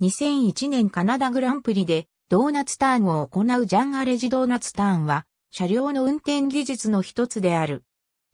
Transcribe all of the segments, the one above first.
2001年カナダグランプリでドーナツターンを行うジャン・アレジドーナツターンは車両の運転技術の一つである。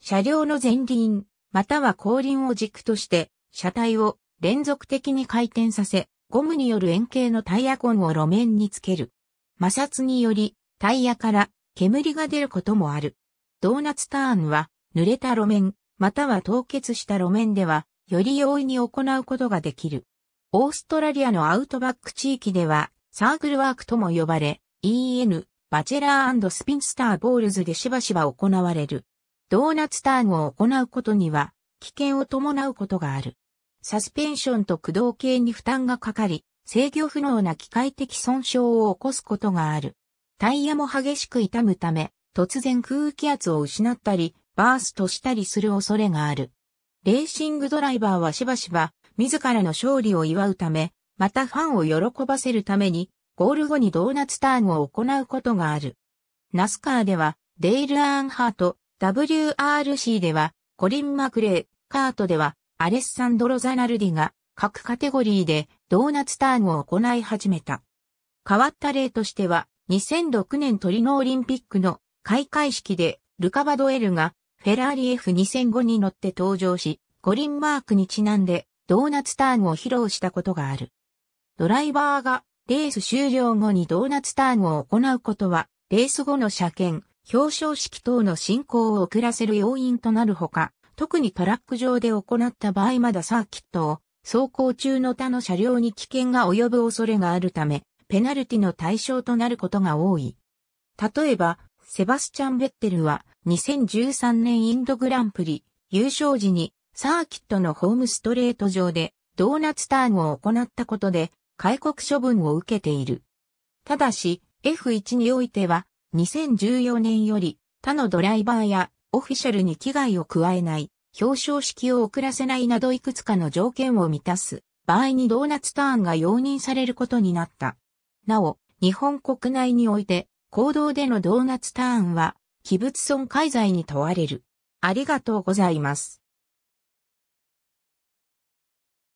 車両の前輪、または後輪を軸として車体を連続的に回転させ、ゴムによる円形のタイヤ痕を路面につける。摩擦によりタイヤから煙が出ることもある。ドーナツターンは濡れた路面、または凍結した路面では、より容易に行うことができる。オーストラリアのアウトバック地域では、サークルワークとも呼ばれ、EN、バチェラースピンスターボールズでしばしば行われる。ドーナツターンを行うことには、危険を伴うことがある。サスペンションと駆動系に負担がかかり、制御不能な機械的損傷を起こすことがある。タイヤも激しく痛むため、突然空気圧を失ったり、バーストしたりする恐れがある。レーシングドライバーはしばしば自らの勝利を祝うため、またファンを喜ばせるために、ゴール後にドーナツターンを行うことがある。ナスカーでは、デイル・アーンハート、WRC では、コリン・マクレー、カートでは、アレッサンドロ・ザナルディが、各カテゴリーでドーナツターンを行い始めた。変わった例としては、2006年トリノオリンピックの開会式でルカバドエルがフェラーリ F2005 に乗って登場し、コリン・マークにちなんでドーナツターンを披露したことがある。ドライバーがレース終了後にドーナツターンを行うことは、レース後の車検、表彰式等の進行を遅らせる要因となるほか、特にトラック上で行った場合まだサーキットを走行中の他の車両に危険が及ぶ恐れがあるため、ペナルティの対象となることが多い。例えば、セバスチャン・ベッテルは2013年インドグランプリ優勝時にサーキットのホームストレート上でドーナツターンを行ったことで開国処分を受けている。ただし F1 においては2014年より他のドライバーやオフィシャルに危害を加えない表彰式を遅らせないなどいくつかの条件を満たす場合にドーナツターンが容認されることになった。なお、日本国内において、行動でのドーナツターンは、器物損壊罪に問われる。ありがとうございます。